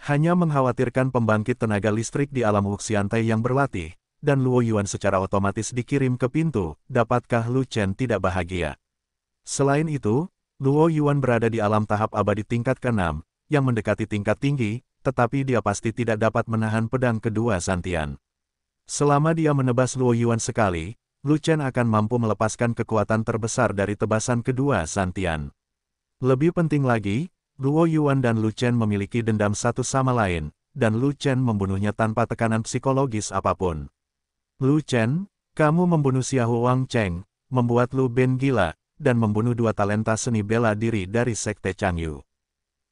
Hanya mengkhawatirkan pembangkit tenaga listrik di alam Wuxiantai yang berlatih, dan Luo Yuan secara otomatis dikirim ke pintu, dapatkah Lu Chen tidak bahagia? Selain itu, Luo Yuan berada di alam tahap abadi tingkat ke-6, yang mendekati tingkat tinggi, tetapi dia pasti tidak dapat menahan pedang kedua Santian. Selama dia menebas Luo Yuan sekali, Lu Chen akan mampu melepaskan kekuatan terbesar dari tebasan kedua Santian. Lebih penting lagi, Luo Yuan dan Lu Chen memiliki dendam satu sama lain, dan Lu Chen membunuhnya tanpa tekanan psikologis apapun. Lu Chen, kamu membunuh Xiao Wang Cheng, membuat Lu Ben gila, dan membunuh dua talenta seni bela diri dari Sekte Changyu.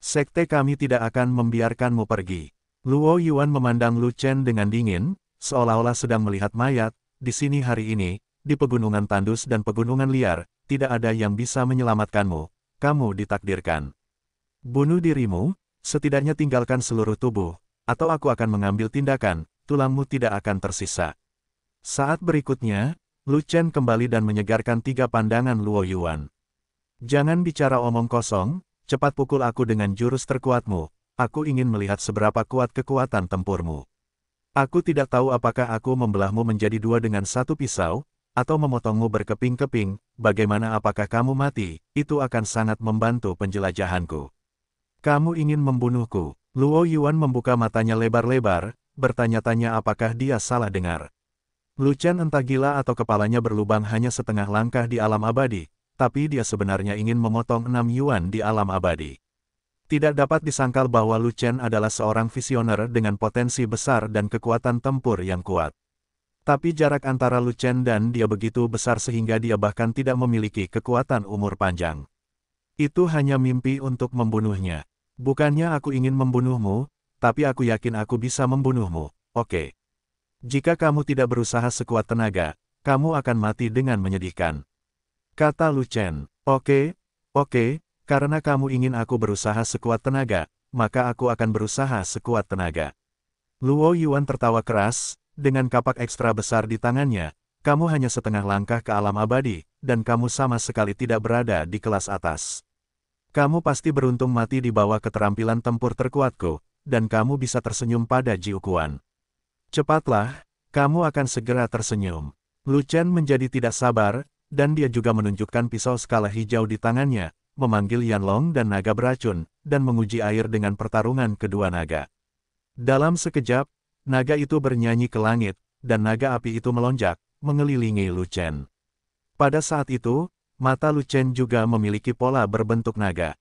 Sekte kami tidak akan membiarkanmu pergi. Luo Yuan memandang Lu Chen dengan dingin, seolah-olah sedang melihat mayat, di sini hari ini, di pegunungan tandus dan pegunungan liar, tidak ada yang bisa menyelamatkanmu, kamu ditakdirkan. Bunuh dirimu, setidaknya tinggalkan seluruh tubuh, atau aku akan mengambil tindakan, tulangmu tidak akan tersisa. Saat berikutnya, Lu Chen kembali dan menyegarkan tiga pandangan Luo Yuan. Jangan bicara omong kosong, cepat pukul aku dengan jurus terkuatmu, aku ingin melihat seberapa kuat kekuatan tempurmu. Aku tidak tahu apakah aku membelahmu menjadi dua dengan satu pisau, atau memotongmu berkeping-keping, bagaimana apakah kamu mati, itu akan sangat membantu penjelajahanku. Kamu ingin membunuhku? Luo Yuan membuka matanya lebar-lebar, bertanya-tanya apakah dia salah dengar. Lu Chen entah gila atau kepalanya berlubang hanya setengah langkah di alam abadi, tapi dia sebenarnya ingin memotong enam Yuan di alam abadi. Tidak dapat disangkal bahwa Lu Chen adalah seorang visioner dengan potensi besar dan kekuatan tempur yang kuat. Tapi jarak antara Lu Chen dan dia begitu besar sehingga dia bahkan tidak memiliki kekuatan umur panjang. Itu hanya mimpi untuk membunuhnya. Bukannya aku ingin membunuhmu, tapi aku yakin aku bisa membunuhmu. Oke. Jika kamu tidak berusaha sekuat tenaga, kamu akan mati dengan menyedihkan. Kata Lu Chen. Oke, oke, karena kamu ingin aku berusaha sekuat tenaga, maka aku akan berusaha sekuat tenaga. Luo Yuan tertawa keras, dengan kapak ekstra besar di tangannya, kamu hanya setengah langkah ke alam abadi, dan kamu sama sekali tidak berada di kelas atas. Kamu pasti beruntung mati di bawah keterampilan tempur terkuatku, dan kamu bisa tersenyum pada Jiukuan. Cepatlah, kamu akan segera tersenyum. Lu Chen menjadi tidak sabar, dan dia juga menunjukkan pisau skala hijau di tangannya, memanggil Yanlong dan naga beracun, dan menguji air dengan pertarungan kedua naga. Dalam sekejap, naga itu bernyanyi ke langit, dan naga api itu melonjak, mengelilingi Lu Chen. Pada saat itu, Mata Lucen juga memiliki pola berbentuk naga.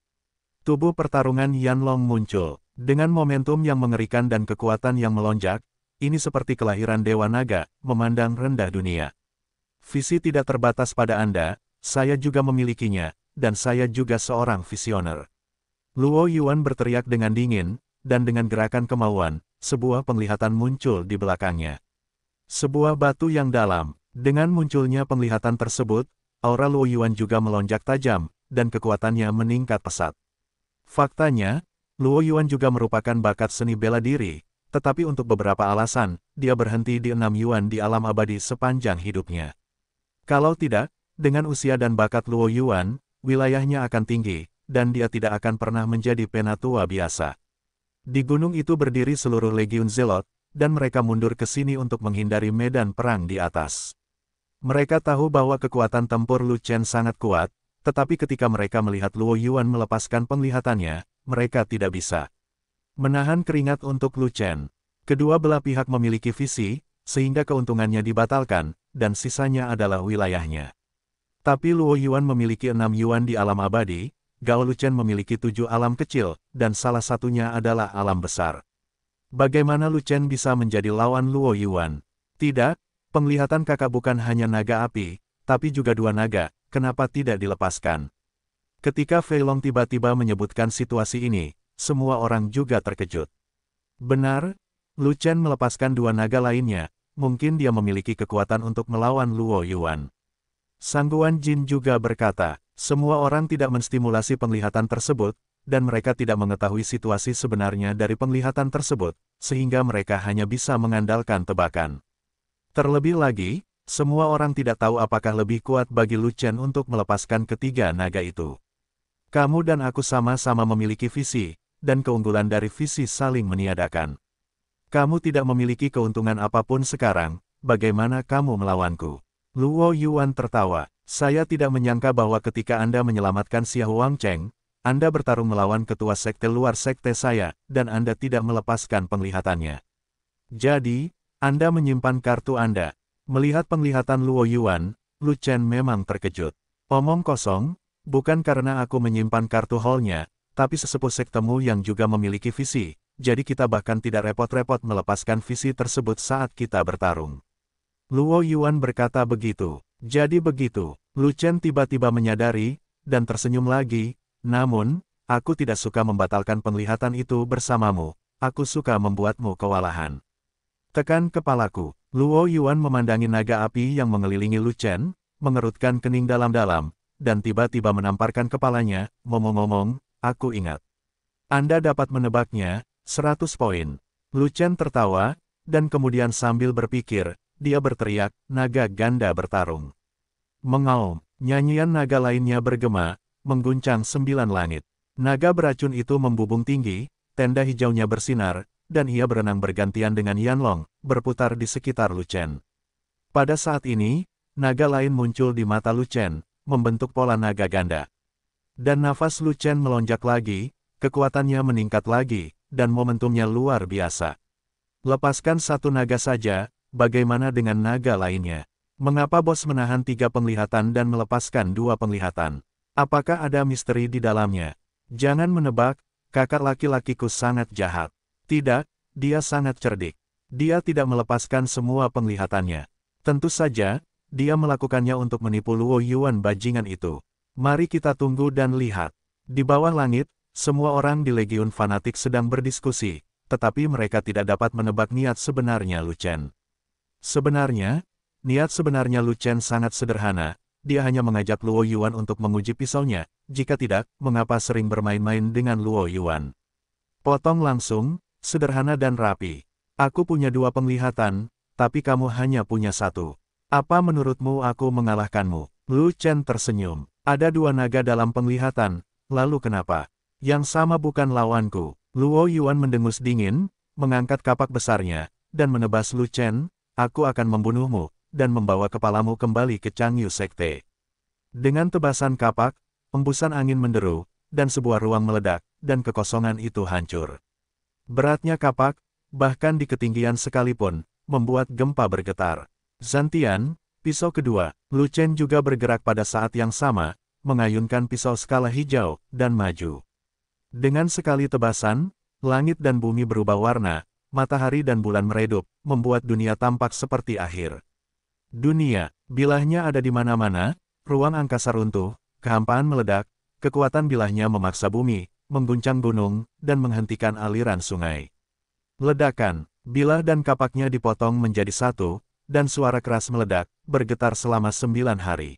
Tubuh pertarungan Yan Long muncul, dengan momentum yang mengerikan dan kekuatan yang melonjak, ini seperti kelahiran Dewa Naga, memandang rendah dunia. Visi tidak terbatas pada Anda, saya juga memilikinya, dan saya juga seorang visioner. Luo Yuan berteriak dengan dingin, dan dengan gerakan kemauan, sebuah penglihatan muncul di belakangnya. Sebuah batu yang dalam, dengan munculnya penglihatan tersebut, aura Luo Yuan juga melonjak tajam, dan kekuatannya meningkat pesat. Faktanya, Luo Yuan juga merupakan bakat seni bela diri, tetapi untuk beberapa alasan, dia berhenti di enam Yuan di alam abadi sepanjang hidupnya. Kalau tidak, dengan usia dan bakat Luo Yuan, wilayahnya akan tinggi, dan dia tidak akan pernah menjadi penatua biasa. Di gunung itu berdiri seluruh legiun Zelot, dan mereka mundur ke sini untuk menghindari medan perang di atas. Mereka tahu bahwa kekuatan tempur Lu Chen sangat kuat, tetapi ketika mereka melihat Luo Yuan melepaskan penglihatannya, mereka tidak bisa menahan keringat untuk Lu Chen. Kedua belah pihak memiliki visi, sehingga keuntungannya dibatalkan, dan sisanya adalah wilayahnya. Tapi Luo Yuan memiliki enam Yuan di alam abadi, Gao Lu Chen memiliki tujuh alam kecil, dan salah satunya adalah alam besar. Bagaimana Lu Chen bisa menjadi lawan Luo Yuan? Tidak, Penglihatan kakak bukan hanya naga api, tapi juga dua naga, kenapa tidak dilepaskan? Ketika Feilong tiba-tiba menyebutkan situasi ini, semua orang juga terkejut. Benar, Lu Chen melepaskan dua naga lainnya, mungkin dia memiliki kekuatan untuk melawan Luo Yuan. Sangguan Jin juga berkata, semua orang tidak menstimulasi penglihatan tersebut, dan mereka tidak mengetahui situasi sebenarnya dari penglihatan tersebut, sehingga mereka hanya bisa mengandalkan tebakan. Terlebih lagi, semua orang tidak tahu apakah lebih kuat bagi Lucian untuk melepaskan ketiga naga itu. Kamu dan aku sama-sama memiliki visi, dan keunggulan dari visi saling meniadakan. Kamu tidak memiliki keuntungan apapun sekarang, bagaimana kamu melawanku? Luo Yuan tertawa, saya tidak menyangka bahwa ketika Anda menyelamatkan Xia Huang Cheng, Anda bertarung melawan ketua sekte luar sekte saya, dan Anda tidak melepaskan penglihatannya. Jadi, anda menyimpan kartu Anda. Melihat penglihatan Luo Yuan, Lu Chen memang terkejut. Omong kosong, bukan karena aku menyimpan kartu holnya, tapi sesepuh sektemu yang juga memiliki visi, jadi kita bahkan tidak repot-repot melepaskan visi tersebut saat kita bertarung. Luo Yuan berkata begitu. Jadi begitu, Lu Chen tiba-tiba menyadari, dan tersenyum lagi, namun, aku tidak suka membatalkan penglihatan itu bersamamu, aku suka membuatmu kewalahan. Tekan kepalaku. Luo Yuan memandangi naga api yang mengelilingi Lu Chen, mengerutkan kening dalam-dalam, dan tiba-tiba menamparkan kepalanya, ngomong-ngomong, aku ingat. Anda dapat menebaknya, 100 poin. Lu Chen tertawa, dan kemudian sambil berpikir, dia berteriak, naga ganda bertarung. Mengaum, nyanyian naga lainnya bergema, mengguncang sembilan langit. Naga beracun itu membubung tinggi, tenda hijaunya bersinar, dan ia berenang bergantian dengan Yanlong, berputar di sekitar Luchen. Pada saat ini, naga lain muncul di mata Luchen, membentuk pola naga ganda. Dan nafas Luchen melonjak lagi, kekuatannya meningkat lagi, dan momentumnya luar biasa. Lepaskan satu naga saja, bagaimana dengan naga lainnya? Mengapa bos menahan tiga penglihatan dan melepaskan dua penglihatan? Apakah ada misteri di dalamnya? Jangan menebak, kakak laki-lakiku sangat jahat. Tidak, dia sangat cerdik. Dia tidak melepaskan semua penglihatannya. Tentu saja, dia melakukannya untuk menipu Luo Yuan bajingan itu. Mari kita tunggu dan lihat. Di bawah langit, semua orang di Legiun Fanatik sedang berdiskusi, tetapi mereka tidak dapat menebak niat sebenarnya Luchen. Sebenarnya, niat sebenarnya Luchen sangat sederhana, dia hanya mengajak Luo Yuan untuk menguji pisaunya, jika tidak, mengapa sering bermain-main dengan Luo Yuan. Potong langsung, sederhana dan rapi. Aku punya dua penglihatan, tapi kamu hanya punya satu. Apa menurutmu aku mengalahkanmu? Lu Chen tersenyum. Ada dua naga dalam penglihatan, lalu kenapa? Yang sama bukan lawanku. Luo Yuan mendengus dingin, mengangkat kapak besarnya, dan menebas Lu Chen, aku akan membunuhmu, dan membawa kepalamu kembali ke Changyu Sekte. Dengan tebasan kapak, embusan angin menderu, dan sebuah ruang meledak, dan kekosongan itu hancur. Beratnya kapak, bahkan di ketinggian sekalipun, membuat gempa bergetar. Zantian, pisau kedua, Lu Chen juga bergerak pada saat yang sama, mengayunkan pisau skala hijau, dan maju. Dengan sekali tebasan, langit dan bumi berubah warna, matahari dan bulan meredup, membuat dunia tampak seperti akhir. Dunia, bilahnya ada di mana-mana, ruang angkasa runtuh, kehampaan meledak, kekuatan bilahnya memaksa bumi, mengguncang gunung, dan menghentikan aliran sungai. Ledakan, bilah dan kapaknya dipotong menjadi satu, dan suara keras meledak, bergetar selama sembilan hari.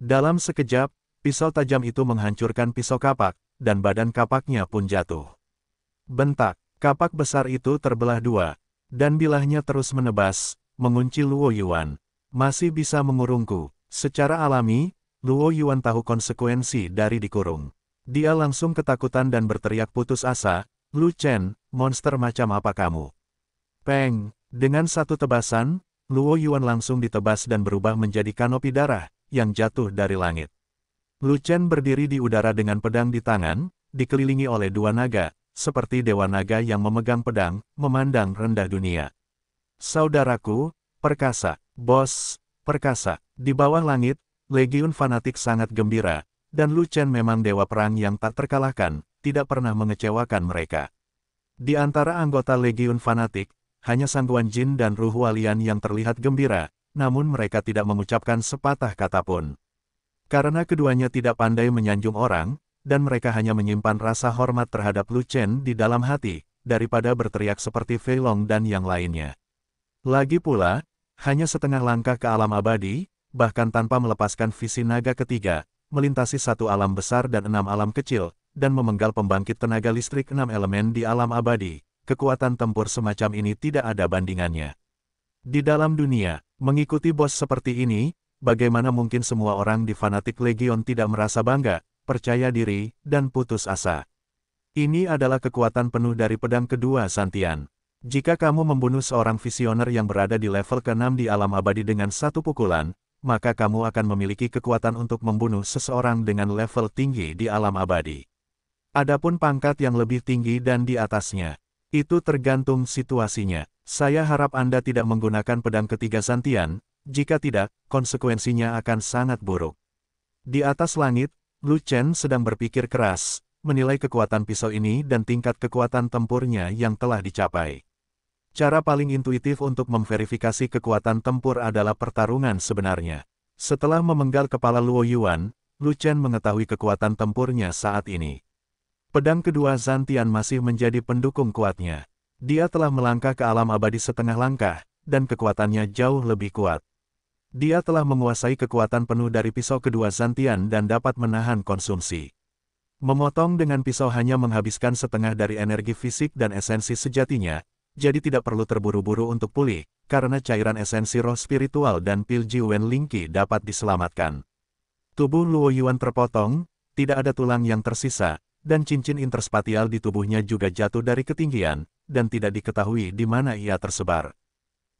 Dalam sekejap, pisau tajam itu menghancurkan pisau kapak, dan badan kapaknya pun jatuh. Bentak, kapak besar itu terbelah dua, dan bilahnya terus menebas, mengunci Luo Yuan. Masih bisa mengurungku, secara alami, Luo Yuan tahu konsekuensi dari dikurung. Dia langsung ketakutan dan berteriak putus asa, Lu Chen, monster macam apa kamu? Peng, dengan satu tebasan, Luo Yuan langsung ditebas dan berubah menjadi kanopi darah, yang jatuh dari langit. Lu Chen berdiri di udara dengan pedang di tangan, dikelilingi oleh dua naga, seperti dewa naga yang memegang pedang, memandang rendah dunia. Saudaraku, perkasa, bos, perkasa, di bawah langit, Legiun fanatik sangat gembira, dan Lu Chen memang dewa perang yang tak terkalahkan, tidak pernah mengecewakan mereka. Di antara anggota Legiun Fanatik, hanya Sangguan Jin dan Ruh Walian yang terlihat gembira, namun mereka tidak mengucapkan sepatah kata pun. Karena keduanya tidak pandai menyanjung orang, dan mereka hanya menyimpan rasa hormat terhadap Lu Chen di dalam hati, daripada berteriak seperti Fei Long dan yang lainnya. Lagi pula, hanya setengah langkah ke alam abadi, bahkan tanpa melepaskan visi naga ketiga, melintasi satu alam besar dan enam alam kecil, dan memenggal pembangkit tenaga listrik enam elemen di alam abadi, kekuatan tempur semacam ini tidak ada bandingannya. Di dalam dunia, mengikuti bos seperti ini, bagaimana mungkin semua orang di fanatik Legion tidak merasa bangga, percaya diri, dan putus asa. Ini adalah kekuatan penuh dari pedang kedua Santian. Jika kamu membunuh seorang visioner yang berada di level ke-6 di alam abadi dengan satu pukulan, maka kamu akan memiliki kekuatan untuk membunuh seseorang dengan level tinggi di alam abadi. Adapun pangkat yang lebih tinggi dan di atasnya, itu tergantung situasinya. Saya harap Anda tidak menggunakan pedang ketiga santian, jika tidak, konsekuensinya akan sangat buruk. Di atas langit, Lu Chen sedang berpikir keras, menilai kekuatan pisau ini dan tingkat kekuatan tempurnya yang telah dicapai. Cara paling intuitif untuk memverifikasi kekuatan tempur adalah pertarungan sebenarnya. Setelah memenggal kepala Luo Yuan, Lu Chen mengetahui kekuatan tempurnya saat ini. Pedang kedua Zantian masih menjadi pendukung kuatnya. Dia telah melangkah ke alam abadi setengah langkah, dan kekuatannya jauh lebih kuat. Dia telah menguasai kekuatan penuh dari pisau kedua Zantian dan dapat menahan konsumsi. Memotong dengan pisau hanya menghabiskan setengah dari energi fisik dan esensi sejatinya, jadi tidak perlu terburu-buru untuk pulih, karena cairan esensi roh spiritual dan pil Jiwen Lingqi dapat diselamatkan. Tubuh Luo Yuan terpotong, tidak ada tulang yang tersisa, dan cincin interspatial di tubuhnya juga jatuh dari ketinggian, dan tidak diketahui di mana ia tersebar.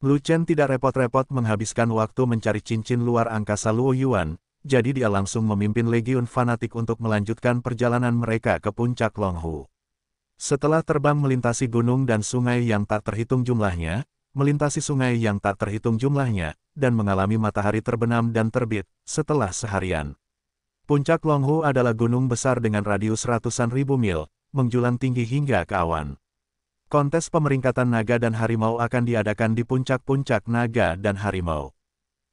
Lu Chen tidak repot-repot menghabiskan waktu mencari cincin luar angkasa Luo Yuan, jadi dia langsung memimpin legiun fanatik untuk melanjutkan perjalanan mereka ke puncak Longhu. Setelah terbang melintasi gunung dan sungai yang tak terhitung jumlahnya, melintasi sungai yang tak terhitung jumlahnya, dan mengalami matahari terbenam dan terbit, setelah seharian. Puncak Longhu adalah gunung besar dengan radius ratusan ribu mil, menjulang tinggi hingga ke awan. Kontes pemeringkatan naga dan harimau akan diadakan di puncak-puncak naga dan harimau.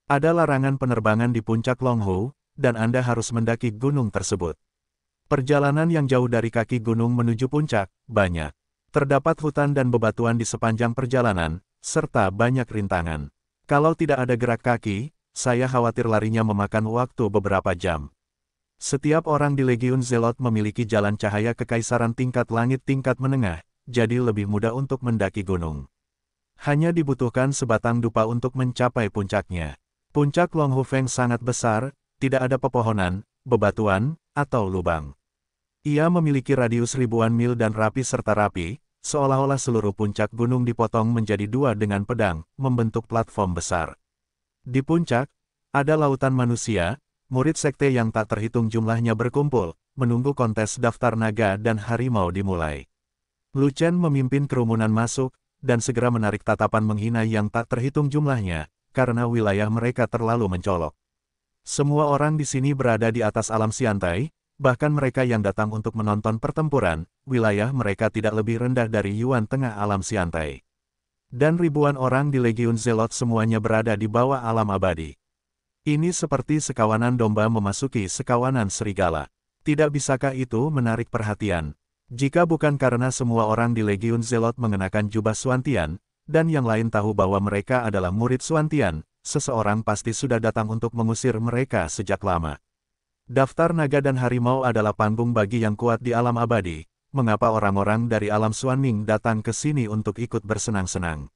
Ada larangan penerbangan di puncak Longhu, dan Anda harus mendaki gunung tersebut. Perjalanan yang jauh dari kaki gunung menuju puncak, banyak. Terdapat hutan dan bebatuan di sepanjang perjalanan, serta banyak rintangan. Kalau tidak ada gerak kaki, saya khawatir larinya memakan waktu beberapa jam. Setiap orang di Legiun Zelot memiliki jalan cahaya kekaisaran tingkat langit tingkat menengah, jadi lebih mudah untuk mendaki gunung. Hanya dibutuhkan sebatang dupa untuk mencapai puncaknya. Puncak Longhu Feng sangat besar, tidak ada pepohonan, bebatuan, atau lubang. Ia memiliki radius ribuan mil dan rapi serta rapi, seolah-olah seluruh puncak gunung dipotong menjadi dua dengan pedang, membentuk platform besar. Di puncak, ada lautan manusia, murid sekte yang tak terhitung jumlahnya berkumpul, menunggu kontes daftar naga dan harimau dimulai. Lu Chen memimpin kerumunan masuk, dan segera menarik tatapan menghina yang tak terhitung jumlahnya, karena wilayah mereka terlalu mencolok. Semua orang di sini berada di atas alam siantai, bahkan mereka yang datang untuk menonton pertempuran, wilayah mereka tidak lebih rendah dari Yuan Tengah alam siantai. Dan ribuan orang di Legiun Zelot semuanya berada di bawah alam abadi. Ini seperti sekawanan domba memasuki sekawanan serigala. Tidak bisakah itu menarik perhatian? Jika bukan karena semua orang di Legiun Zelot mengenakan jubah Suantian, dan yang lain tahu bahwa mereka adalah murid Suantian, seseorang pasti sudah datang untuk mengusir mereka sejak lama. Daftar naga dan harimau adalah panggung bagi yang kuat di alam abadi. Mengapa orang-orang dari alam Suanming datang ke sini untuk ikut bersenang-senang?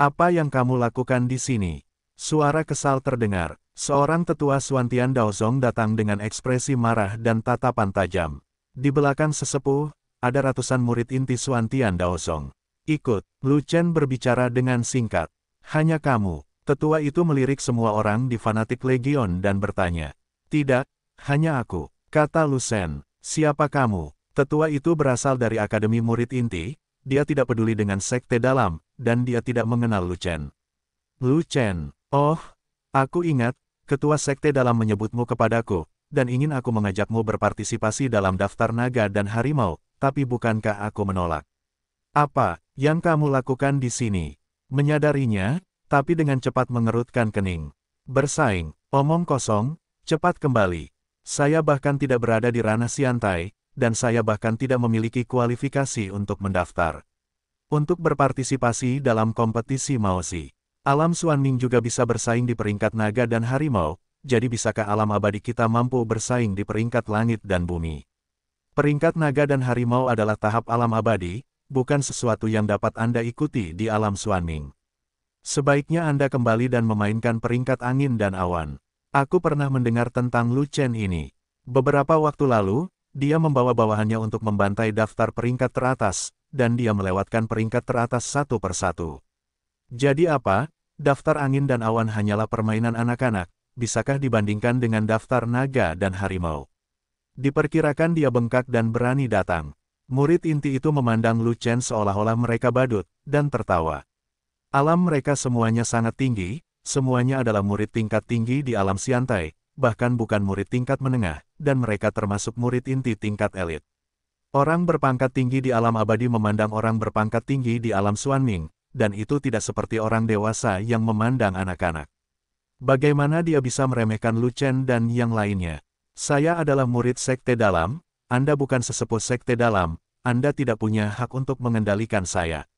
Apa yang kamu lakukan di sini? Suara kesal terdengar. Seorang tetua Suantian Daozong datang dengan ekspresi marah dan tatapan tajam. Di belakang sesepuh, ada ratusan murid inti Suantian Daozong. Ikut, Lu Chen berbicara dengan singkat. Hanya kamu, Tetua itu melirik semua orang di fanatik legion dan bertanya. Tidak, hanya aku, kata Lucen. Siapa kamu? Tetua itu berasal dari Akademi Murid Inti, dia tidak peduli dengan sekte dalam, dan dia tidak mengenal Lucen. Lucen, oh, aku ingat, ketua sekte dalam menyebutmu kepadaku, dan ingin aku mengajakmu berpartisipasi dalam daftar naga dan harimau, tapi bukankah aku menolak? Apa yang kamu lakukan di sini? Menyadarinya, tapi dengan cepat mengerutkan kening. Bersaing, omong kosong, cepat kembali. Saya bahkan tidak berada di ranah Siantai, dan saya bahkan tidak memiliki kualifikasi untuk mendaftar. Untuk berpartisipasi dalam kompetisi Maosi, alam Suanning juga bisa bersaing di peringkat naga dan harimau, jadi bisakah alam abadi kita mampu bersaing di peringkat langit dan bumi? Peringkat naga dan harimau adalah tahap alam abadi, bukan sesuatu yang dapat Anda ikuti di alam Suanning. Sebaiknya Anda kembali dan memainkan peringkat angin dan awan. Aku pernah mendengar tentang Lu Chen ini. Beberapa waktu lalu, dia membawa bawahannya untuk membantai daftar peringkat teratas, dan dia melewatkan peringkat teratas satu persatu. Jadi apa? Daftar angin dan awan hanyalah permainan anak-anak, bisakah dibandingkan dengan daftar naga dan harimau? Diperkirakan dia bengkak dan berani datang. Murid inti itu memandang Lu Chen seolah-olah mereka badut, dan tertawa. Alam mereka semuanya sangat tinggi, semuanya adalah murid tingkat tinggi di alam Siantai, bahkan bukan murid tingkat menengah, dan mereka termasuk murid inti tingkat elit. Orang berpangkat tinggi di alam abadi memandang orang berpangkat tinggi di alam Suanming, dan itu tidak seperti orang dewasa yang memandang anak-anak. Bagaimana dia bisa meremehkan Lu Chen dan yang lainnya? Saya adalah murid sekte dalam, Anda bukan sesepuh sekte dalam, Anda tidak punya hak untuk mengendalikan saya.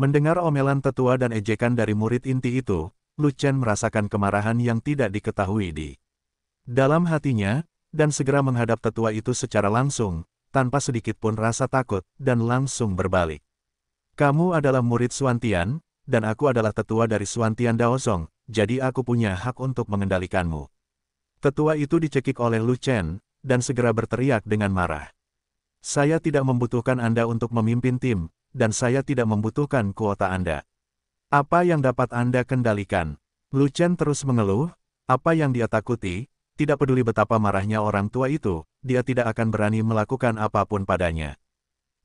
Mendengar omelan tetua dan ejekan dari murid inti itu, Lu merasakan kemarahan yang tidak diketahui di dalam hatinya, dan segera menghadap tetua itu secara langsung, tanpa sedikitpun rasa takut, dan langsung berbalik. Kamu adalah murid Suantian, dan aku adalah tetua dari Suantian Daozong, jadi aku punya hak untuk mengendalikanmu. Tetua itu dicekik oleh Lu Chen, dan segera berteriak dengan marah. Saya tidak membutuhkan Anda untuk memimpin tim, dan saya tidak membutuhkan kuota Anda. Apa yang dapat Anda kendalikan? Lu Chen terus mengeluh, apa yang dia takuti, tidak peduli betapa marahnya orang tua itu, dia tidak akan berani melakukan apapun padanya.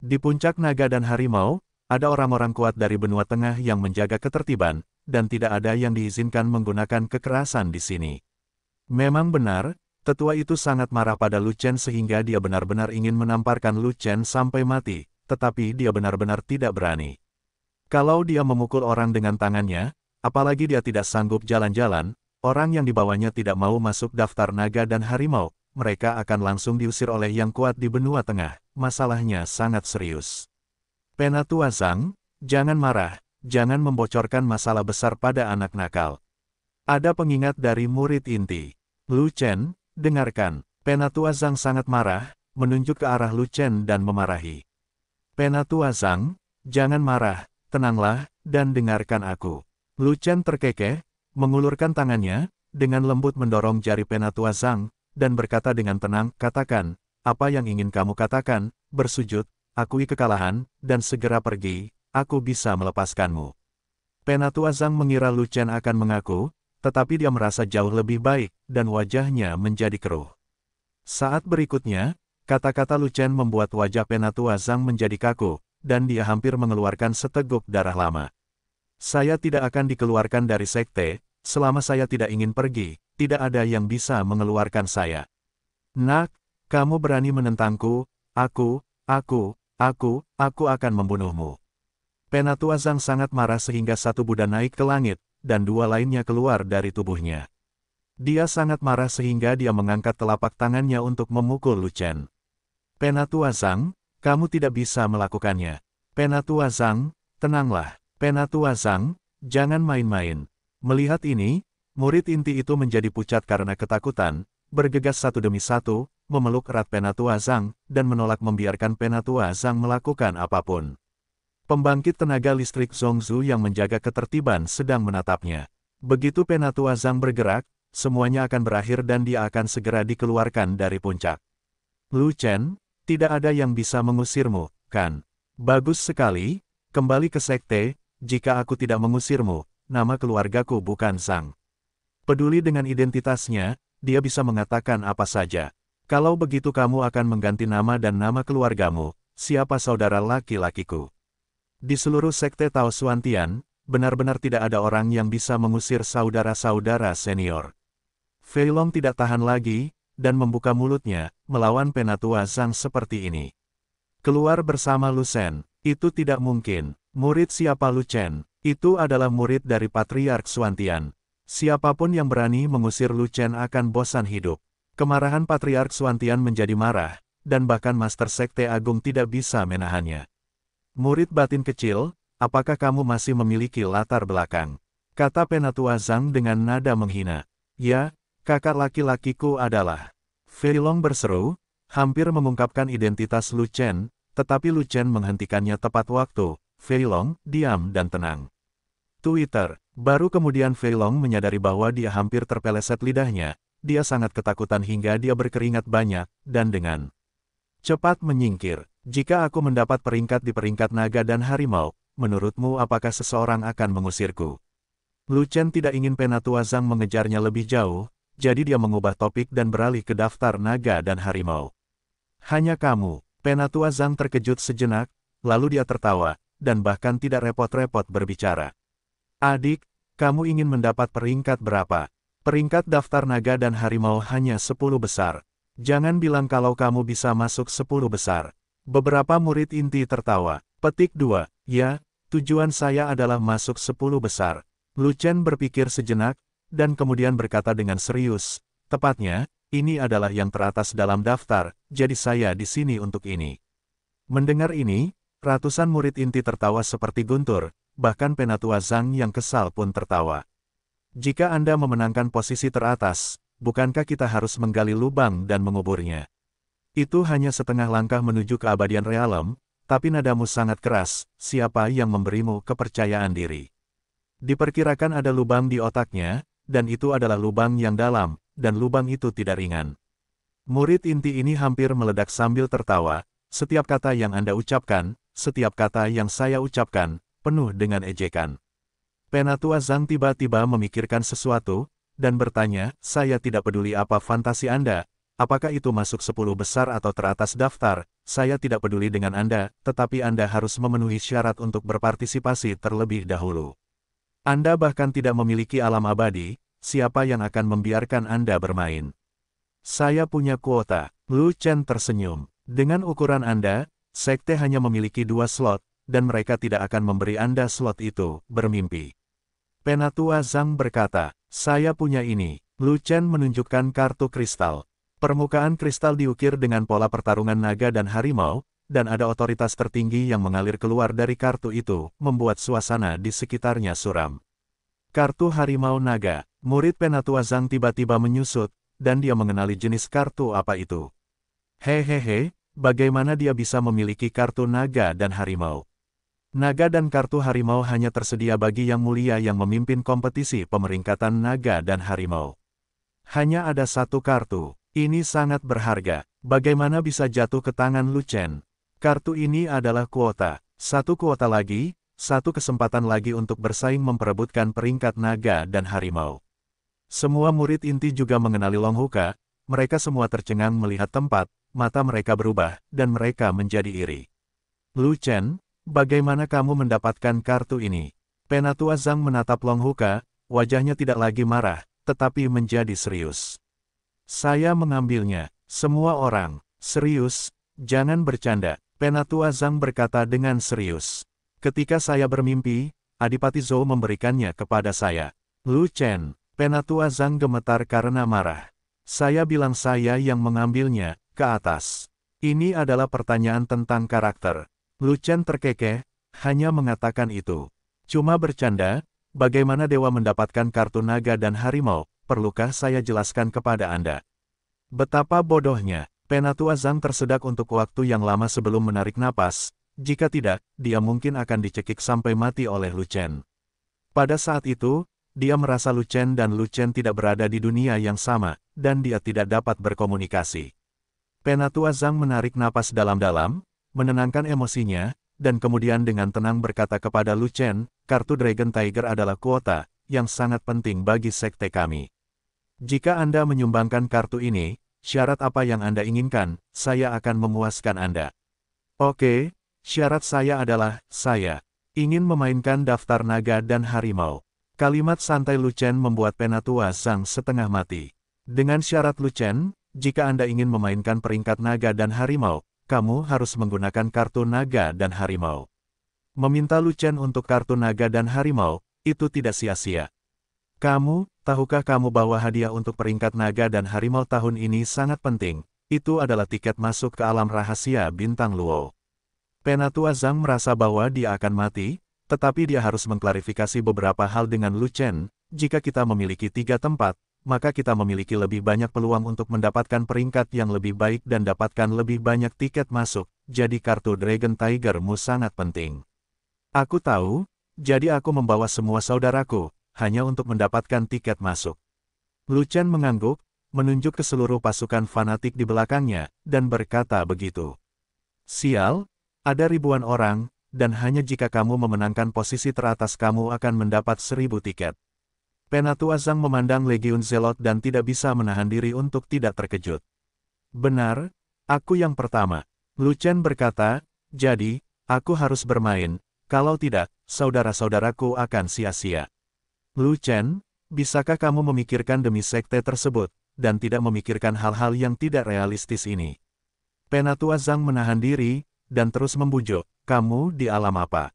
Di puncak naga dan harimau, ada orang-orang kuat dari benua tengah yang menjaga ketertiban, dan tidak ada yang diizinkan menggunakan kekerasan di sini. Memang benar, tetua itu sangat marah pada Lu Chen sehingga dia benar-benar ingin menamparkan Lu Chen sampai mati, tetapi dia benar-benar tidak berani. Kalau dia memukul orang dengan tangannya, apalagi dia tidak sanggup jalan-jalan, orang yang dibawanya tidak mau masuk daftar naga dan harimau, mereka akan langsung diusir oleh yang kuat di benua tengah. Masalahnya sangat serius. Penatua Zhang, jangan marah, jangan membocorkan masalah besar pada anak nakal. Ada pengingat dari murid inti. Lu Chen, dengarkan. Penatua Zhang sangat marah, menunjuk ke arah Lu Chen dan memarahi. Penatua Zhang, jangan marah, tenanglah, dan dengarkan aku. Lu Chen terkekeh, mengulurkan tangannya, dengan lembut mendorong jari Penatua Zhang, dan berkata dengan tenang, katakan, apa yang ingin kamu katakan, bersujud, akui kekalahan, dan segera pergi, aku bisa melepaskanmu. Penatua Zhang mengira Lu Chen akan mengaku, tetapi dia merasa jauh lebih baik, dan wajahnya menjadi keruh. Saat berikutnya, Kata-kata Luchen membuat wajah penatua Zhang menjadi kaku, dan dia hampir mengeluarkan seteguk darah lama. Saya tidak akan dikeluarkan dari sekte, selama saya tidak ingin pergi, tidak ada yang bisa mengeluarkan saya. Nak, kamu berani menentangku, aku, aku, aku, aku akan membunuhmu. Penatua Zhang sangat marah sehingga satu Buddha naik ke langit, dan dua lainnya keluar dari tubuhnya. Dia sangat marah sehingga dia mengangkat telapak tangannya untuk memukul Luchen. Penatua Zhang, kamu tidak bisa melakukannya. Penatua Zhang, tenanglah. Penatua Zhang, jangan main-main. Melihat ini, murid inti itu menjadi pucat karena ketakutan, bergegas satu demi satu, memeluk erat Penatua Zhang, dan menolak membiarkan Penatua Zhang melakukan apapun. Pembangkit tenaga listrik Zhongzu yang menjaga ketertiban sedang menatapnya. Begitu Penatua Zhang bergerak, semuanya akan berakhir dan dia akan segera dikeluarkan dari puncak. Lu Chen, tidak ada yang bisa mengusirmu, kan? Bagus sekali, kembali ke sekte, jika aku tidak mengusirmu, nama keluargaku bukan Sang. Peduli dengan identitasnya, dia bisa mengatakan apa saja. Kalau begitu kamu akan mengganti nama dan nama keluargamu, siapa saudara laki-lakiku. Di seluruh sekte Tao Suantian, benar-benar tidak ada orang yang bisa mengusir saudara-saudara senior. Feilong tidak tahan lagi, dan membuka mulutnya, melawan Penatua Zhang seperti ini. Keluar bersama Lucen, itu tidak mungkin. Murid siapa Lucen? Itu adalah murid dari Patriark Suantian. Siapapun yang berani mengusir Lucen akan bosan hidup. Kemarahan Patriark Suantian menjadi marah, dan bahkan Master Sekte Agung tidak bisa menahannya. Murid batin kecil, apakah kamu masih memiliki latar belakang? Kata Penatua Zhang dengan nada menghina. Ya, Kakak laki-lakiku adalah. Fei Long berseru, hampir mengungkapkan identitas Lu Chen, tetapi Lu Chen menghentikannya tepat waktu. Fei Long, diam dan tenang. Twitter, baru kemudian Fei Long menyadari bahwa dia hampir terpeleset lidahnya, dia sangat ketakutan hingga dia berkeringat banyak, dan dengan cepat menyingkir. Jika aku mendapat peringkat di peringkat naga dan harimau, menurutmu apakah seseorang akan mengusirku? Lu Chen tidak ingin Penatua Zhang mengejarnya lebih jauh, jadi dia mengubah topik dan beralih ke daftar naga dan harimau. Hanya kamu, Penatua Zhang terkejut sejenak, lalu dia tertawa, dan bahkan tidak repot-repot berbicara. Adik, kamu ingin mendapat peringkat berapa? Peringkat daftar naga dan harimau hanya 10 besar. Jangan bilang kalau kamu bisa masuk 10 besar. Beberapa murid inti tertawa. Petik 2, ya, tujuan saya adalah masuk 10 besar. Luchen berpikir sejenak, dan kemudian berkata dengan serius, tepatnya, ini adalah yang teratas dalam daftar, jadi saya di sini untuk ini. Mendengar ini, ratusan murid inti tertawa seperti guntur, bahkan penatua Zhang yang kesal pun tertawa. Jika Anda memenangkan posisi teratas, bukankah kita harus menggali lubang dan menguburnya? Itu hanya setengah langkah menuju keabadian realem, tapi nadamu sangat keras, siapa yang memberimu kepercayaan diri. Diperkirakan ada lubang di otaknya, dan itu adalah lubang yang dalam, dan lubang itu tidak ringan. Murid inti ini hampir meledak sambil tertawa, setiap kata yang Anda ucapkan, setiap kata yang saya ucapkan, penuh dengan ejekan. Penatua Zhang tiba-tiba memikirkan sesuatu, dan bertanya, saya tidak peduli apa fantasi Anda, apakah itu masuk sepuluh besar atau teratas daftar, saya tidak peduli dengan Anda, tetapi Anda harus memenuhi syarat untuk berpartisipasi terlebih dahulu. Anda bahkan tidak memiliki alam abadi, siapa yang akan membiarkan Anda bermain? Saya punya kuota, Lu Chen tersenyum. Dengan ukuran Anda, sekte hanya memiliki dua slot, dan mereka tidak akan memberi Anda slot itu, bermimpi. Penatua Zhang berkata, saya punya ini. Lu Chen menunjukkan kartu kristal. Permukaan kristal diukir dengan pola pertarungan naga dan harimau, dan ada otoritas tertinggi yang mengalir keluar dari kartu itu, membuat suasana di sekitarnya suram. Kartu Harimau Naga, murid Penatua Zhang tiba-tiba menyusut, dan dia mengenali jenis kartu apa itu. Hehehe, bagaimana dia bisa memiliki kartu naga dan harimau? Naga dan kartu harimau hanya tersedia bagi yang mulia yang memimpin kompetisi pemeringkatan naga dan harimau. Hanya ada satu kartu. Ini sangat berharga. Bagaimana bisa jatuh ke tangan Lu Chen? Kartu ini adalah kuota. Satu kuota lagi, satu kesempatan lagi untuk bersaing memperebutkan peringkat naga dan harimau. Semua murid inti juga mengenali Long Huka, mereka semua tercengang melihat tempat, mata mereka berubah, dan mereka menjadi iri. Lu Chen, bagaimana kamu mendapatkan kartu ini? Penatua Zhang menatap Long Huka, wajahnya tidak lagi marah, tetapi menjadi serius. Saya mengambilnya, semua orang, serius, jangan bercanda, Penatua Zhang berkata dengan serius. Ketika saya bermimpi, Adipati Zhou memberikannya kepada saya. Lu Chen, Penatua Zhang gemetar karena marah. Saya bilang saya yang mengambilnya, ke atas. Ini adalah pertanyaan tentang karakter. Lu Chen terkekeh, hanya mengatakan itu. Cuma bercanda, bagaimana dewa mendapatkan kartu naga dan harimau, perlukah saya jelaskan kepada Anda? Betapa bodohnya, Penatua Zhang tersedak untuk waktu yang lama sebelum menarik napas, jika tidak, dia mungkin akan dicekik sampai mati oleh Lu Chen. Pada saat itu, dia merasa Lu Chen dan Lu Chen tidak berada di dunia yang sama, dan dia tidak dapat berkomunikasi. Penatua Zhang menarik napas dalam-dalam, menenangkan emosinya, dan kemudian dengan tenang berkata kepada Lu Chen, kartu Dragon Tiger adalah kuota, yang sangat penting bagi sekte kami. Jika Anda menyumbangkan kartu ini, syarat apa yang Anda inginkan, saya akan memuaskan Anda. Oke, syarat saya adalah, saya ingin memainkan daftar naga dan harimau. Kalimat santai Lucen membuat penatua Sang setengah mati. Dengan syarat Lucen, jika Anda ingin memainkan peringkat naga dan harimau, kamu harus menggunakan kartu naga dan harimau. Meminta Lucen untuk kartu naga dan harimau, itu tidak sia-sia. Kamu, tahukah kamu bahwa hadiah untuk peringkat naga dan harimau tahun ini sangat penting? Itu adalah tiket masuk ke alam rahasia bintang Luo. Penatua Zhang merasa bahwa dia akan mati, tetapi dia harus mengklarifikasi beberapa hal dengan Lu Chen. Jika kita memiliki tiga tempat, maka kita memiliki lebih banyak peluang untuk mendapatkan peringkat yang lebih baik dan dapatkan lebih banyak tiket masuk, jadi kartu Dragon Tigermu sangat penting. Aku tahu, jadi aku membawa semua saudaraku, hanya untuk mendapatkan tiket masuk. Lucian mengangguk, menunjuk ke seluruh pasukan fanatik di belakangnya, dan berkata begitu. Sial, ada ribuan orang, dan hanya jika kamu memenangkan posisi teratas kamu akan mendapat seribu tiket. Penatu Azang memandang Legiun Zelot dan tidak bisa menahan diri untuk tidak terkejut. Benar, aku yang pertama. Lucian berkata, jadi, aku harus bermain, kalau tidak, saudara-saudaraku akan sia-sia. Lu Chen, bisakah kamu memikirkan demi sekte tersebut, dan tidak memikirkan hal-hal yang tidak realistis ini? Penatua Zhang menahan diri, dan terus membujuk, kamu di alam apa?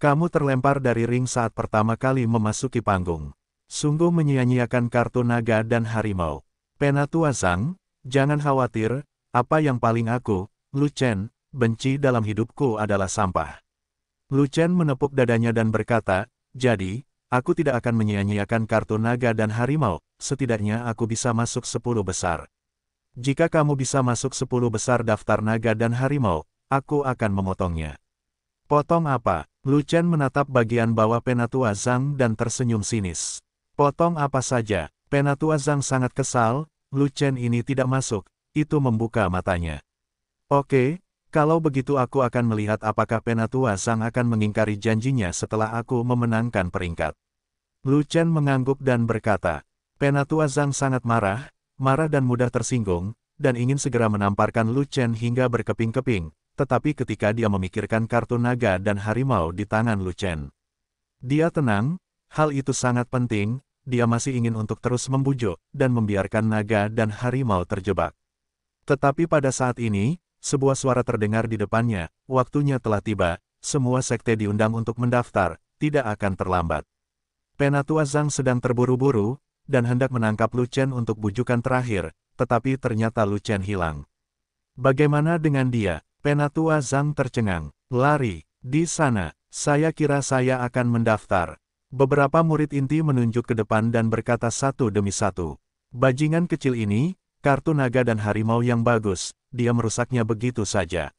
Kamu terlempar dari ring saat pertama kali memasuki panggung. Sungguh menyia-nyiakan kartu naga dan harimau. Penatua Zhang, jangan khawatir, apa yang paling aku, Lu Chen, benci dalam hidupku adalah sampah. Lu Chen menepuk dadanya dan berkata, jadi, Aku tidak akan menyia-nyiakan kartu naga dan harimau, setidaknya aku bisa masuk 10 besar. Jika kamu bisa masuk 10 besar daftar naga dan harimau, aku akan memotongnya. Potong apa? Chen menatap bagian bawah Penatua Zhang dan tersenyum sinis. Potong apa saja? Penatua Zhang sangat kesal, Chen ini tidak masuk, itu membuka matanya. Oke, kalau begitu aku akan melihat apakah Penatua Zhang akan mengingkari janjinya setelah aku memenangkan peringkat. Lu Chen mengangguk dan berkata, Penatua Zhang sangat marah, marah dan mudah tersinggung, dan ingin segera menamparkan Lu Chen hingga berkeping-keping, tetapi ketika dia memikirkan kartu naga dan harimau di tangan Lu Chen. Dia tenang, hal itu sangat penting, dia masih ingin untuk terus membujuk, dan membiarkan naga dan harimau terjebak. Tetapi pada saat ini, sebuah suara terdengar di depannya, waktunya telah tiba, semua sekte diundang untuk mendaftar, tidak akan terlambat. Penatua Zhang sedang terburu-buru, dan hendak menangkap Lu Chen untuk bujukan terakhir, tetapi ternyata Lu Chen hilang. Bagaimana dengan dia? Penatua Zhang tercengang. Lari, di sana, saya kira saya akan mendaftar. Beberapa murid inti menunjuk ke depan dan berkata satu demi satu. Bajingan kecil ini, kartu naga dan harimau yang bagus, dia merusaknya begitu saja.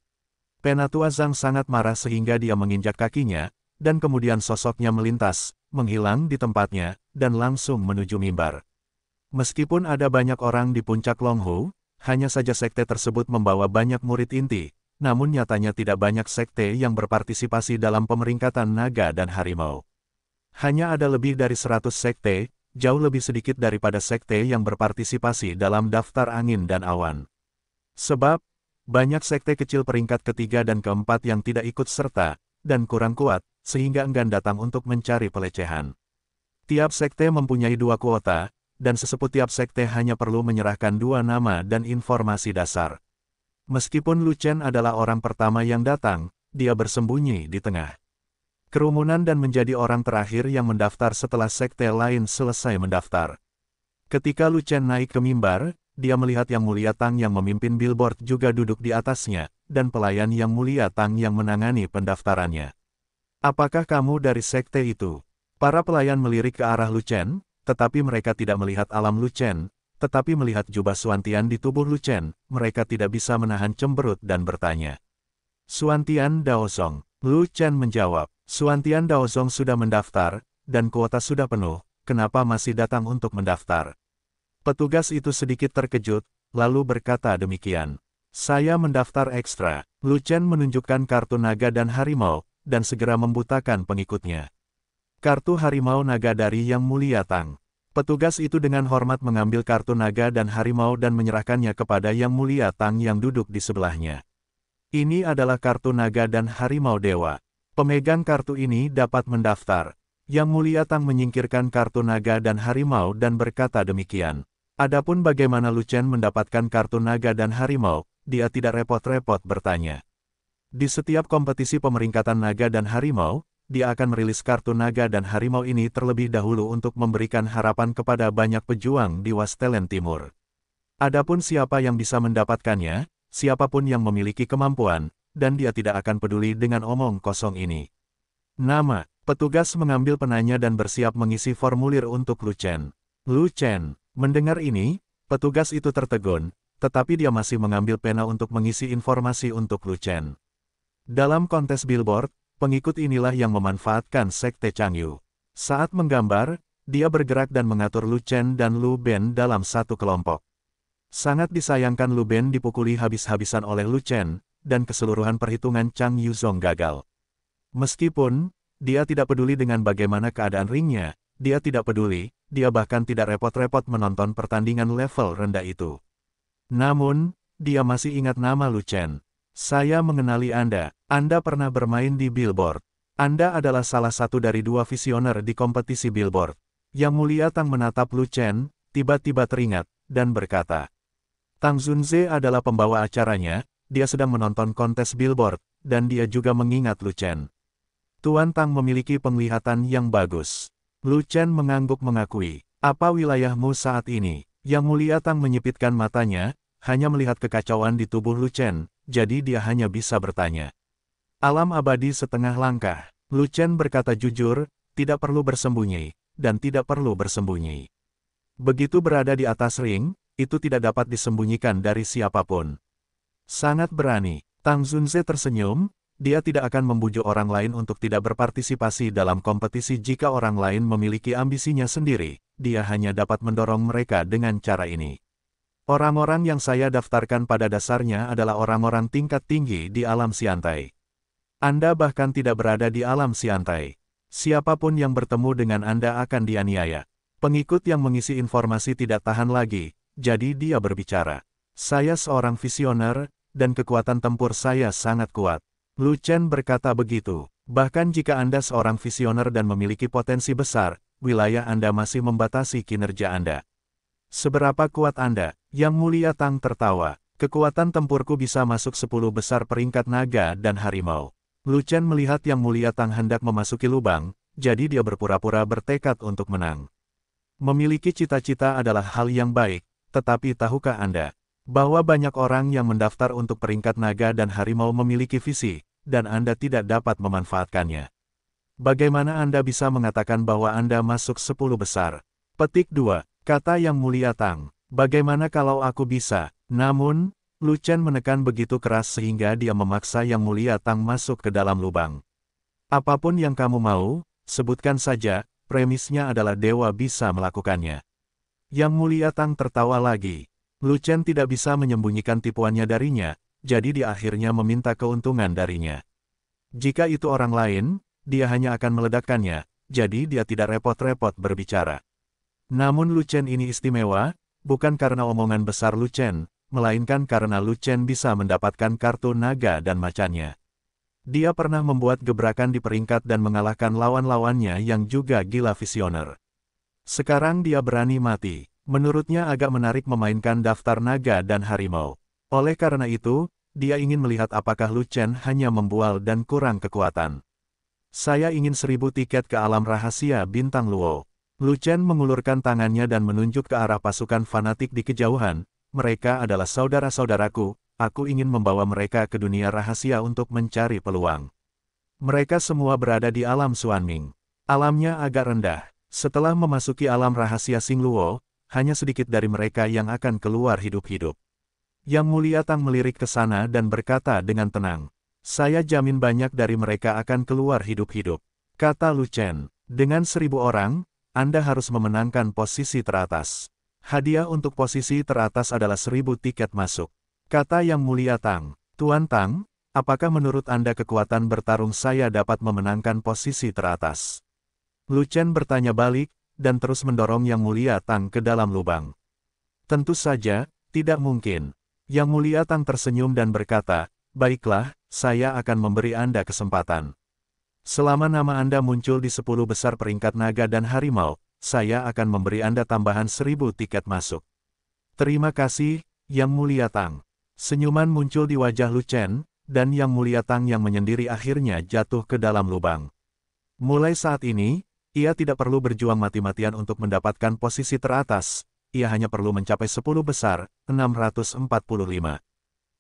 Penatua Zhang sangat marah sehingga dia menginjak kakinya, dan kemudian sosoknya melintas, menghilang di tempatnya, dan langsung menuju mimbar. Meskipun ada banyak orang di puncak Longhu, hanya saja sekte tersebut membawa banyak murid inti, namun nyatanya tidak banyak sekte yang berpartisipasi dalam pemeringkatan naga dan harimau. Hanya ada lebih dari 100 sekte, jauh lebih sedikit daripada sekte yang berpartisipasi dalam daftar angin dan awan. Sebab, banyak sekte kecil peringkat ketiga dan keempat yang tidak ikut serta, dan kurang kuat, sehingga enggan datang untuk mencari pelecehan. Tiap sekte mempunyai dua kuota, dan sesepuh tiap sekte hanya perlu menyerahkan dua nama dan informasi dasar. Meskipun Lu Chen adalah orang pertama yang datang, dia bersembunyi di tengah kerumunan dan menjadi orang terakhir yang mendaftar setelah sekte lain selesai mendaftar. Ketika Lu Chen naik ke mimbar, dia melihat Yang Mulia Tang yang memimpin billboard juga duduk di atasnya, dan pelayan Yang Mulia Tang yang menangani pendaftarannya. Apakah kamu dari sekte itu? Para pelayan melirik ke arah Lucen, tetapi mereka tidak melihat alam Lucen, tetapi melihat jubah Suantian di tubuh Lucen, mereka tidak bisa menahan cemberut dan bertanya. Suantian Daozong. Lu menjawab, Suantian Daozong sudah mendaftar, dan kuota sudah penuh, kenapa masih datang untuk mendaftar? Petugas itu sedikit terkejut, lalu berkata demikian. Saya mendaftar ekstra. Lucen menunjukkan kartu naga dan harimau, dan segera membutakan pengikutnya. Kartu harimau naga dari Yang Mulia Tang. Petugas itu dengan hormat mengambil kartu naga dan harimau dan menyerahkannya kepada Yang Mulia Tang yang duduk di sebelahnya. Ini adalah kartu naga dan harimau dewa. Pemegang kartu ini dapat mendaftar. Yang Mulia Tang menyingkirkan kartu naga dan harimau dan berkata demikian. Adapun bagaimana Lucen mendapatkan kartu naga dan harimau, dia tidak repot-repot bertanya. Di setiap kompetisi pemeringkatan naga dan harimau, dia akan merilis kartu naga dan harimau ini terlebih dahulu untuk memberikan harapan kepada banyak pejuang di Wastelen Timur. Adapun siapa yang bisa mendapatkannya, siapapun yang memiliki kemampuan, dan dia tidak akan peduli dengan omong kosong ini. Nama, petugas mengambil penanya dan bersiap mengisi formulir untuk Lucen. Lucen. Mendengar ini, petugas itu tertegun, tetapi dia masih mengambil pena untuk mengisi informasi untuk Lu Chen. Dalam kontes billboard, pengikut inilah yang memanfaatkan sekte Changyu. Saat menggambar, dia bergerak dan mengatur Lu Chen dan Lu Ben dalam satu kelompok. Sangat disayangkan Lu Ben dipukuli habis-habisan oleh Lu Chen, dan keseluruhan perhitungan Chang Yuzong gagal. Meskipun, dia tidak peduli dengan bagaimana keadaan ringnya, dia tidak peduli, dia bahkan tidak repot-repot menonton pertandingan level rendah itu. Namun, dia masih ingat nama Lucen. Saya mengenali Anda, Anda pernah bermain di Billboard. Anda adalah salah satu dari dua visioner di kompetisi Billboard. Yang mulia Tang menatap Lucen, tiba-tiba teringat, dan berkata. Tang Zunze adalah pembawa acaranya, dia sedang menonton kontes Billboard, dan dia juga mengingat Lucen. Tuan Tang memiliki penglihatan yang bagus. Lu Chen mengangguk mengakui. Apa wilayahmu saat ini? Yang mulia Tang menyipitkan matanya, hanya melihat kekacauan di tubuh Lu Chen, jadi dia hanya bisa bertanya. Alam abadi setengah langkah. Lu Chen berkata jujur, tidak perlu bersembunyi, dan tidak perlu bersembunyi. Begitu berada di atas ring, itu tidak dapat disembunyikan dari siapapun. Sangat berani, Tang Zunze tersenyum, dia tidak akan membujuk orang lain untuk tidak berpartisipasi dalam kompetisi jika orang lain memiliki ambisinya sendiri, dia hanya dapat mendorong mereka dengan cara ini. Orang-orang yang saya daftarkan pada dasarnya adalah orang-orang tingkat tinggi di alam siantai. Anda bahkan tidak berada di alam siantai. Siapapun yang bertemu dengan Anda akan dianiaya. Pengikut yang mengisi informasi tidak tahan lagi, jadi dia berbicara. Saya seorang visioner, dan kekuatan tempur saya sangat kuat. Lu Chen berkata begitu. Bahkan jika Anda seorang visioner dan memiliki potensi besar, wilayah Anda masih membatasi kinerja Anda. Seberapa kuat Anda? Yang Mulia Tang tertawa. Kekuatan tempurku bisa masuk 10 besar peringkat naga dan harimau. Lu Chen melihat Yang Mulia Tang hendak memasuki lubang, jadi dia berpura-pura bertekad untuk menang. Memiliki cita-cita adalah hal yang baik, tetapi tahukah Anda, bahwa banyak orang yang mendaftar untuk peringkat naga dan harimau memiliki visi, dan Anda tidak dapat memanfaatkannya. Bagaimana Anda bisa mengatakan bahwa Anda masuk 10 besar? Petik 2, kata yang mulia Tang. Bagaimana kalau aku bisa? Namun, Lu Chen menekan begitu keras sehingga dia memaksa yang mulia Tang masuk ke dalam lubang. Apapun yang kamu mau, sebutkan saja, premisnya adalah dewa bisa melakukannya. Yang mulia Tang tertawa lagi. Lu Chen tidak bisa menyembunyikan tipuannya darinya, jadi dia akhirnya meminta keuntungan darinya. Jika itu orang lain, dia hanya akan meledakkannya, jadi dia tidak repot-repot berbicara. Namun Lu Chen ini istimewa, bukan karena omongan besar Lu Chen, melainkan karena Lu Chen bisa mendapatkan kartu naga dan macannya. Dia pernah membuat gebrakan di peringkat dan mengalahkan lawan-lawannya yang juga gila visioner. Sekarang dia berani mati. Menurutnya agak menarik memainkan daftar naga dan harimau. Oleh karena itu, dia ingin melihat apakah Lu Chen hanya membual dan kurang kekuatan. Saya ingin seribu tiket ke alam rahasia bintang Luo. Lu Chen mengulurkan tangannya dan menunjuk ke arah pasukan fanatik di kejauhan. Mereka adalah saudara-saudaraku, aku ingin membawa mereka ke dunia rahasia untuk mencari peluang. Mereka semua berada di alam Suanming. Alamnya agak rendah. Setelah memasuki alam rahasia Sing Luo hanya sedikit dari mereka yang akan keluar hidup-hidup. Yang Mulia Tang melirik ke sana dan berkata dengan tenang, saya jamin banyak dari mereka akan keluar hidup-hidup. Kata Lu Chen, dengan seribu orang, Anda harus memenangkan posisi teratas. Hadiah untuk posisi teratas adalah seribu tiket masuk. Kata Yang Mulia Tang, Tuan Tang, apakah menurut Anda kekuatan bertarung saya dapat memenangkan posisi teratas? Lu Chen bertanya balik, dan terus mendorong Yang Mulia Tang ke dalam lubang. Tentu saja, tidak mungkin. Yang Mulia Tang tersenyum dan berkata, Baiklah, saya akan memberi Anda kesempatan. Selama nama Anda muncul di sepuluh besar peringkat naga dan harimau, saya akan memberi Anda tambahan seribu tiket masuk. Terima kasih, Yang Mulia Tang. Senyuman muncul di wajah Lu Chen, dan Yang Mulia Tang yang menyendiri akhirnya jatuh ke dalam lubang. Mulai saat ini, ia tidak perlu berjuang mati-matian untuk mendapatkan posisi teratas, ia hanya perlu mencapai 10 besar, 645.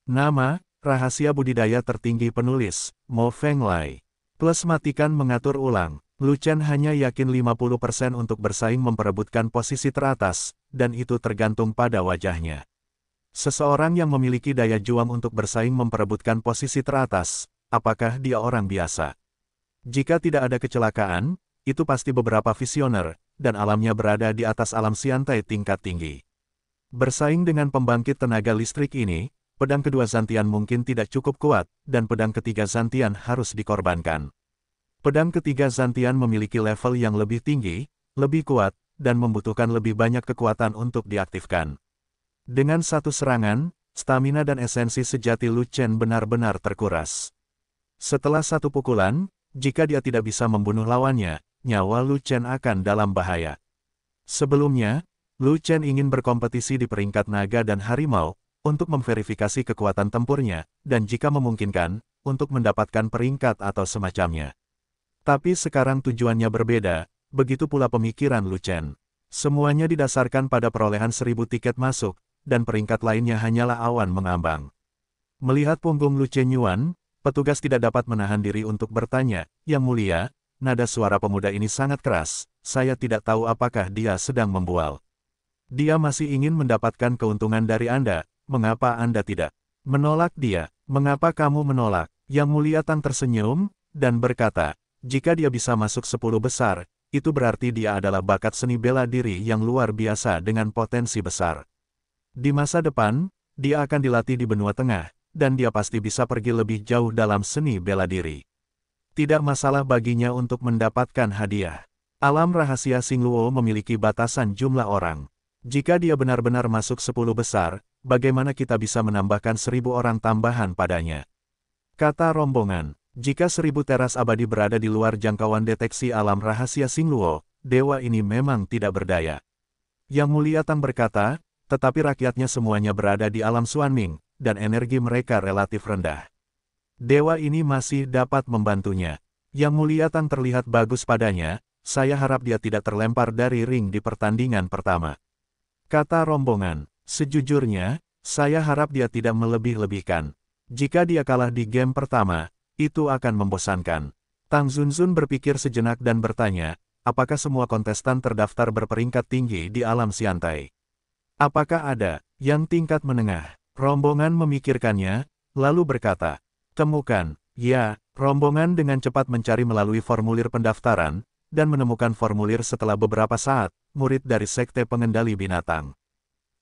Nama, rahasia budidaya tertinggi penulis, Mo Feng Lai. Plus matikan mengatur ulang, Lu Chen hanya yakin 50% untuk bersaing memperebutkan posisi teratas, dan itu tergantung pada wajahnya. Seseorang yang memiliki daya juang untuk bersaing memperebutkan posisi teratas, apakah dia orang biasa? Jika tidak ada kecelakaan, itu pasti beberapa visioner, dan alamnya berada di atas alam siantai tingkat tinggi. Bersaing dengan pembangkit tenaga listrik ini, pedang kedua Zantian mungkin tidak cukup kuat, dan pedang ketiga Zantian harus dikorbankan. Pedang ketiga Zantian memiliki level yang lebih tinggi, lebih kuat, dan membutuhkan lebih banyak kekuatan untuk diaktifkan. Dengan satu serangan, stamina dan esensi sejati Lu Chen benar-benar terkuras. Setelah satu pukulan, jika dia tidak bisa membunuh lawannya, nyawa Lu Chen akan dalam bahaya. Sebelumnya, Lu Chen ingin berkompetisi di peringkat naga dan harimau, untuk memverifikasi kekuatan tempurnya, dan jika memungkinkan, untuk mendapatkan peringkat atau semacamnya. Tapi sekarang tujuannya berbeda, begitu pula pemikiran Lu Chen. Semuanya didasarkan pada perolehan seribu tiket masuk, dan peringkat lainnya hanyalah awan mengambang. Melihat punggung Lu Chen Yuan, petugas tidak dapat menahan diri untuk bertanya, Yang Mulia, nada suara pemuda ini sangat keras, saya tidak tahu apakah dia sedang membual. Dia masih ingin mendapatkan keuntungan dari Anda, mengapa Anda tidak? Menolak dia, mengapa kamu menolak? Yang mulia Tang tersenyum, dan berkata, jika dia bisa masuk sepuluh besar, itu berarti dia adalah bakat seni bela diri yang luar biasa dengan potensi besar. Di masa depan, dia akan dilatih di benua tengah, dan dia pasti bisa pergi lebih jauh dalam seni bela diri. Tidak masalah baginya untuk mendapatkan hadiah. Alam rahasia Singluo memiliki batasan jumlah orang. Jika dia benar-benar masuk sepuluh besar, bagaimana kita bisa menambahkan seribu orang tambahan padanya? Kata rombongan, jika seribu teras abadi berada di luar jangkauan deteksi alam rahasia Singluo, dewa ini memang tidak berdaya. Yang mulia Tang berkata, tetapi rakyatnya semuanya berada di alam Ming, dan energi mereka relatif rendah. Dewa ini masih dapat membantunya. Yang mulia Tang terlihat bagus padanya, saya harap dia tidak terlempar dari ring di pertandingan pertama. Kata rombongan, sejujurnya, saya harap dia tidak melebih-lebihkan. Jika dia kalah di game pertama, itu akan membosankan. Tang Zunzun berpikir sejenak dan bertanya, apakah semua kontestan terdaftar berperingkat tinggi di alam siantai? Apakah ada yang tingkat menengah? Rombongan memikirkannya, lalu berkata, Temukan, ya, rombongan dengan cepat mencari melalui formulir pendaftaran, dan menemukan formulir setelah beberapa saat, murid dari Sekte Pengendali Binatang.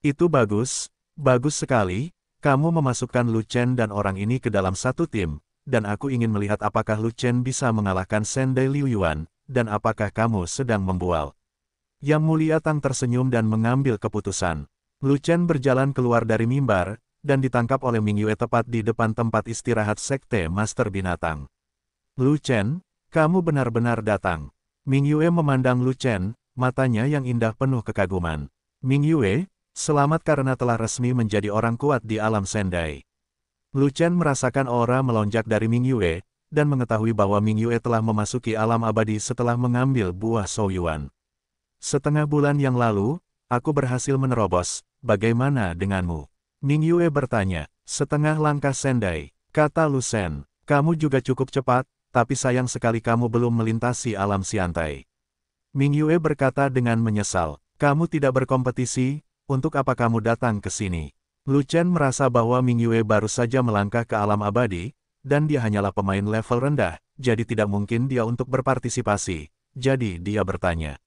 Itu bagus, bagus sekali, kamu memasukkan Lu Chen dan orang ini ke dalam satu tim, dan aku ingin melihat apakah Lu Chen bisa mengalahkan Sendai Liu Yuan, dan apakah kamu sedang membual. Yang Mulia Tang tersenyum dan mengambil keputusan. Lu Chen berjalan keluar dari mimbar, dan ditangkap oleh Ming Yue tepat di depan tempat istirahat Sekte Master Binatang. Lu Chen, kamu benar-benar datang. Ming Yue memandang Lu Chen, matanya yang indah penuh kekaguman. Ming Yue, selamat karena telah resmi menjadi orang kuat di alam Sendai. Lu Chen merasakan aura melonjak dari Ming Yue, dan mengetahui bahwa Ming Yue telah memasuki alam abadi setelah mengambil buah Souyuan. Setengah bulan yang lalu, aku berhasil menerobos, bagaimana denganmu? Ning Yue bertanya, setengah langkah Sendai, kata Lu Shen, kamu juga cukup cepat, tapi sayang sekali kamu belum melintasi alam siantai. Ming Yue berkata dengan menyesal, kamu tidak berkompetisi, untuk apa kamu datang ke sini? Lu Chen merasa bahwa Ming Yue baru saja melangkah ke alam abadi, dan dia hanyalah pemain level rendah, jadi tidak mungkin dia untuk berpartisipasi. Jadi dia bertanya,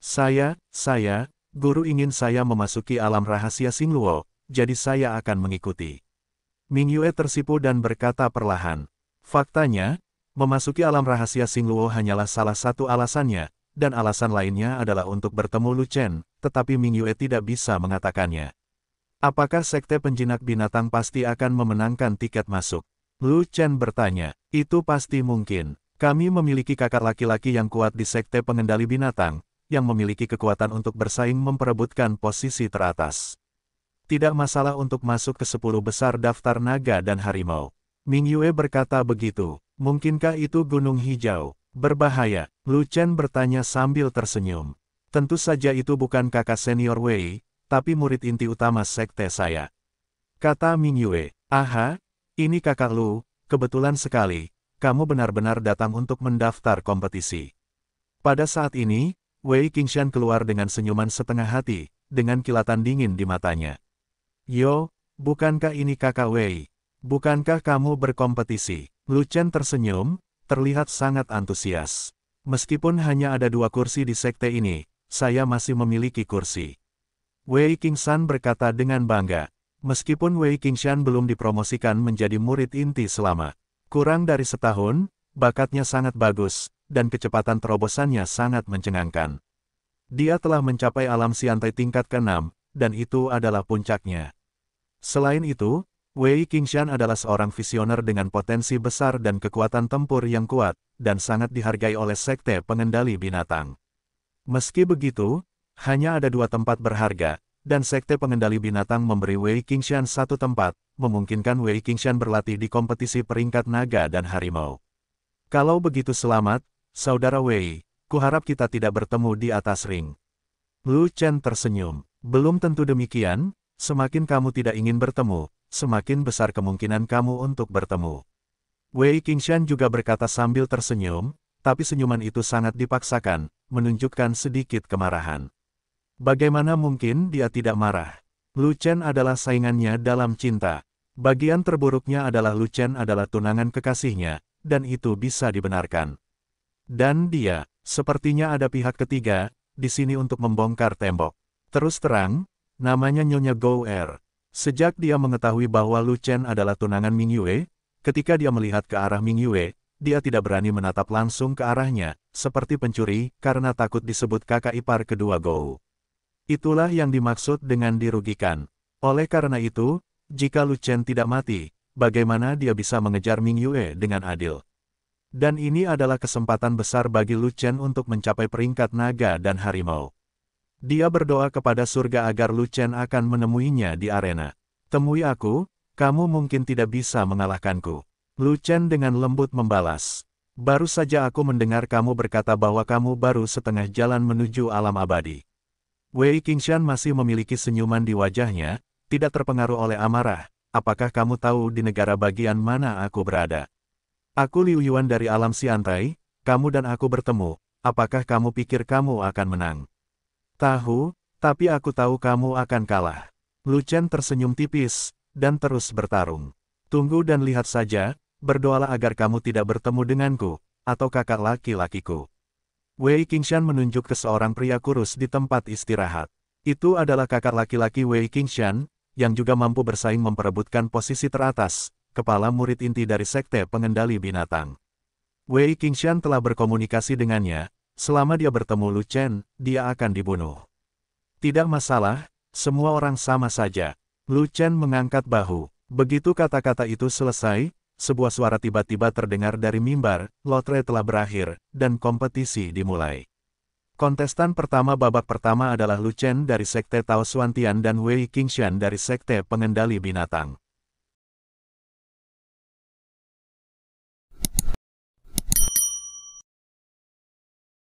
Saya, saya, guru ingin saya memasuki alam rahasia Sing Luo jadi saya akan mengikuti. Ming Yue tersipu dan berkata perlahan. Faktanya, memasuki alam rahasia Singluo hanyalah salah satu alasannya, dan alasan lainnya adalah untuk bertemu Lu Chen, tetapi Ming Yue tidak bisa mengatakannya. Apakah sekte penjinak binatang pasti akan memenangkan tiket masuk? Lu Chen bertanya, itu pasti mungkin. Kami memiliki kakak laki-laki yang kuat di sekte pengendali binatang, yang memiliki kekuatan untuk bersaing memperebutkan posisi teratas. Tidak masalah untuk masuk ke sepuluh besar daftar naga dan harimau. Ming Yue berkata begitu. Mungkinkah itu gunung hijau? Berbahaya, Lu Chen bertanya sambil tersenyum. Tentu saja itu bukan kakak senior Wei, tapi murid inti utama sekte saya. Kata Ming Yue, aha, ini kakak Lu, kebetulan sekali, kamu benar-benar datang untuk mendaftar kompetisi. Pada saat ini, Wei Qingshan keluar dengan senyuman setengah hati, dengan kilatan dingin di matanya. Yo, bukankah ini kakak Wei? Bukankah kamu berkompetisi? Lu Chen tersenyum, terlihat sangat antusias. Meskipun hanya ada dua kursi di sekte ini, saya masih memiliki kursi. Wei Qingshan berkata dengan bangga. Meskipun Wei Qingshan belum dipromosikan menjadi murid inti selama kurang dari setahun, bakatnya sangat bagus, dan kecepatan terobosannya sangat mencengangkan. Dia telah mencapai alam siantai tingkat ke-6, dan itu adalah puncaknya. Selain itu, Wei Qingshan adalah seorang visioner dengan potensi besar dan kekuatan tempur yang kuat, dan sangat dihargai oleh Sekte Pengendali Binatang. Meski begitu, hanya ada dua tempat berharga, dan Sekte Pengendali Binatang memberi Wei Qingshan satu tempat, memungkinkan Wei Qingshan berlatih di kompetisi peringkat naga dan harimau. Kalau begitu selamat, Saudara Wei, kuharap kita tidak bertemu di atas ring. Lu Chen tersenyum. Belum tentu demikian, Semakin kamu tidak ingin bertemu, semakin besar kemungkinan kamu untuk bertemu. Wei Qingshan juga berkata sambil tersenyum, tapi senyuman itu sangat dipaksakan, menunjukkan sedikit kemarahan. Bagaimana mungkin dia tidak marah? Lu Chen adalah saingannya dalam cinta. Bagian terburuknya adalah Lu Chen adalah tunangan kekasihnya, dan itu bisa dibenarkan. Dan dia, sepertinya ada pihak ketiga, di sini untuk membongkar tembok. Terus terang, Namanya Nyonya Gou Er. Sejak dia mengetahui bahwa Lu Chen adalah tunangan Ming Yue, ketika dia melihat ke arah Ming Yue, dia tidak berani menatap langsung ke arahnya, seperti pencuri, karena takut disebut kakak ipar kedua Gou. Itulah yang dimaksud dengan dirugikan. Oleh karena itu, jika Lu Chen tidak mati, bagaimana dia bisa mengejar Ming Yue dengan adil? Dan ini adalah kesempatan besar bagi Lu Chen untuk mencapai peringkat naga dan harimau. Dia berdoa kepada surga agar Luchen akan menemuinya di arena. Temui aku, kamu mungkin tidak bisa mengalahkanku. Luchen dengan lembut membalas. Baru saja aku mendengar kamu berkata bahwa kamu baru setengah jalan menuju alam abadi. Wei Qingshan masih memiliki senyuman di wajahnya, tidak terpengaruh oleh amarah. Apakah kamu tahu di negara bagian mana aku berada? Aku Liu Yuan dari alam Siantai, kamu dan aku bertemu. Apakah kamu pikir kamu akan menang? Tahu, tapi aku tahu kamu akan kalah. Lu Chen tersenyum tipis, dan terus bertarung. Tunggu dan lihat saja, berdoalah agar kamu tidak bertemu denganku, atau kakak laki-lakiku. Wei Qingshan menunjuk ke seorang pria kurus di tempat istirahat. Itu adalah kakak laki-laki Wei Qingshan, yang juga mampu bersaing memperebutkan posisi teratas, kepala murid inti dari Sekte Pengendali Binatang. Wei Qingshan telah berkomunikasi dengannya, Selama dia bertemu Lu Chen, dia akan dibunuh. Tidak masalah, semua orang sama saja. Lu Chen mengangkat bahu. Begitu kata-kata itu selesai, sebuah suara tiba-tiba terdengar dari mimbar, lotre telah berakhir, dan kompetisi dimulai. Kontestan pertama babak pertama adalah Lu Chen dari Sekte Tao Suantian dan Wei Qingshan dari Sekte Pengendali Binatang.